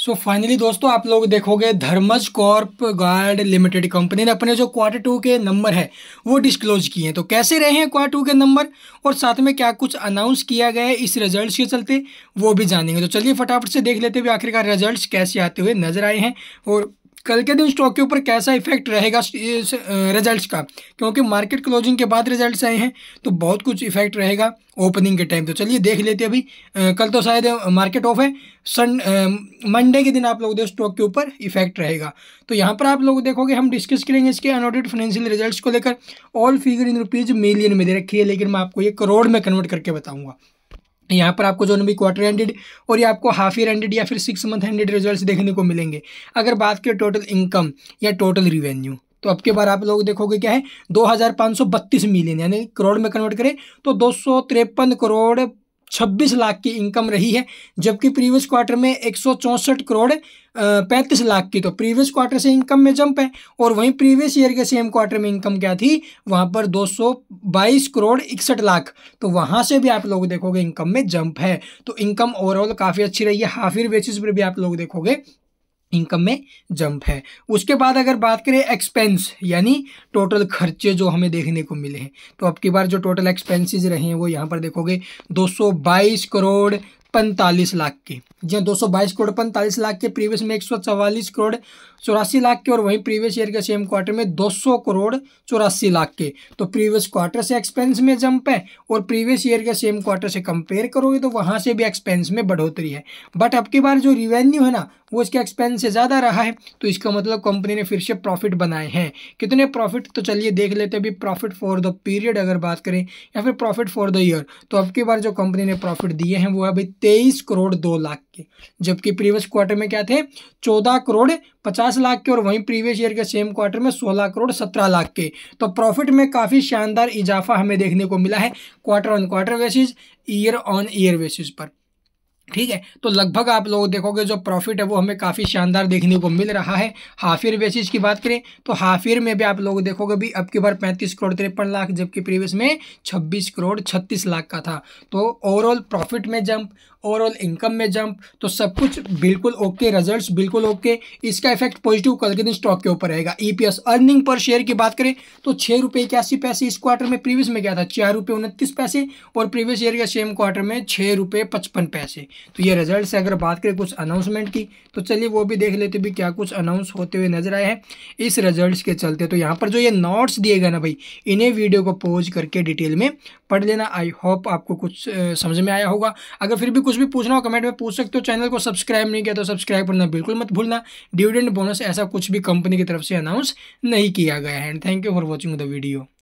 सो so finally दोस्तों आप लोग देखोगे Dharmaj crop guard limited company ने अपने जो क्वार्टर टू के नंबर है वो डिस्क्लोज किए हैं तो कैसे रहे हैं क्वार्टर टू के नंबर और साथ में क्या कुछ अनाउंस किया गया है इस रिजल्ट्स के चलते वो भी जानेंगे तो चलिए फटाफट से देख लेते हुए आखिरकार रिजल्ट कैसे आते हुए नजर आए हैं और कल के दिन स्टॉक के ऊपर कैसा इफेक्ट रहेगा रिजल्ट रिजल्ट्स का क्योंकि मार्केट क्लोजिंग के बाद रिजल्ट्स आए हैं तो बहुत कुछ इफेक्ट रहेगा ओपनिंग के टाइम तो चलिए देख लेते अभी कल तो शायद मार्केट ऑफ है सन मंडे के दिन आप लोग देखो स्टॉक के ऊपर इफेक्ट रहेगा तो यहाँ पर आप लोग देखोगे हम डिस्कस करेंगे इसके अनऑडिट फाइनेंशियल रिजल्ट को लेकर all figure in rupees million में दे रखी है लेकिन मैं आपको ये करोड़ में कन्वर्ट करके बताऊँगा यहाँ पर आपको जो भी क्वार्टर एंडेड और ये आपको हाफ ईयर एंडेड या फिर सिक्स मंथ एंडेड रिजल्ट्स देखने को मिलेंगे अगर बात करें टोटल इनकम या टोटल रिवेन्यू तो अब के बार आप लोग देखोगे क्या है दो हज़ार पाँच सौ बत्तीस मिलियन यानी करोड़ में कन्वर्ट करें तो दो सौ तिरपन करोड़ छब्बीस लाख की इनकम रही है जबकि प्रीवियस क्वार्टर में एक करोड़ पैंतीस लाख की तो प्रीवियस क्वार्टर से इनकम में जंप है और वहीं प्रीवियस ईयर के सेम क्वार्टर में इनकम क्या थी वहां पर 222 करोड़ इकसठ लाख तो वहां से भी आप लोग देखोगे इनकम में जंप है तो इनकम ओवरऑल काफ़ी अच्छी रही है हाफ ईयर बेसिस पर भी आप लोग देखोगे इनकम में जंप है उसके बाद अगर बात करें एक्सपेंस यानी टोटल खर्चे जो हमें देखने को मिले हैं तो अब की बार जो टोटल एक्सपेंसेस रहे हैं वो यहाँ पर देखोगे 222 करोड़ पैंतालीस लाख के जी हाँ दो करोड़ पैंतालीस लाख के प्रीवियस में एक करोड़ चौरासी लाख के और वहीं प्रीवियस ईयर के सेम क्वार्टर में 200 करोड़ चौरासी लाख के तो प्रीवियस क्वार्टर से एक्सपेंस में जंप है और प्रीवियस ईयर के सेम क्वार्टर से कंपेयर करोगे तो वहाँ से भी एक्सपेंस में बढ़ोतरी है बट अब की बार जो रिवेन्यू है ना वो इसका एक्सपेंस से ज़्यादा रहा है तो इसका मतलब कंपनी ने फिर से प्रॉफिट बनाए हैं कितने प्रॉफिट तो चलिए देख लेते हैं अभी प्रॉफिट फॉर द पीरियड अगर बात करें या फिर प्रॉफिट फॉर द ईयर तो अब की बार जो कंपनी ने प्रॉफिट दिए हैं वो अभी तेईस करोड़ दो लाख के जबकि प्रीवियस क्वार्टर में क्या थे चौदह करोड़ पचास लाख के और वहीं प्रीवियस ईयर के सेम क्वार्टर में सोलह करोड़ सत्रह लाख के तो प्रॉफिट में काफ़ी शानदार इजाफा हमें देखने को मिला है quarter on quarter basis year on year basis पर ठीक है तो लगभग आप लोग देखोगे जो प्रॉफिट है वो हमें काफ़ी शानदार देखने को मिल रहा है हाफ ईयर बेसिस की बात करें तो हाफ ईयर में भी आप लोग देखोगे भी अब की बार पैंतीस करोड़ तिरपन लाख जबकि प्रीवियस में छब्बीस करोड़ छत्तीस लाख का था तो ओवरऑल प्रॉफिट में जंप ओवरऑल इनकम में जंप तो सब कुछ बिल्कुल ओके रिजल्ट्स बिल्कुल ओके इसका इफेक्ट पॉजिटिव कल के दिन स्टॉक के ऊपर रहेगा ईपीएस अर्निंग पर शेयर की बात करें तो छः रुपये इक्यासी पैसे इस क्वार्टर में प्रीवियस में क्या था चार रुपये उनतीस पैसे और प्रीवियस ईयर के सेम क्वार्टर में छः रुपये पचपन पैसे तो ये रिजल्ट से अगर बात करें कुछ अनाउंसमेंट की तो चलिए वो भी देख लेते भी क्या कुछ अनाउंस होते हुए नजर आए हैं इस रिजल्ट्स के चलते तो यहाँ पर जो ये नोट्स दिए गए ना भाई इन्हें वीडियो को पोज करके डिटेल में पढ़ लेना आई होप आपको कुछ समझ में आया होगा अगर फिर भी कुछ भी पूछना हो कमेंट में पूछ सकते हो चैनल को सब्सक्राइब नहीं किया तो सब्सक्राइब करना बिल्कुल मत भूलना डिविडेंड बोनस ऐसा कुछ भी कंपनी की तरफ से अनाउंस नहीं किया गया है and thank you for watching the video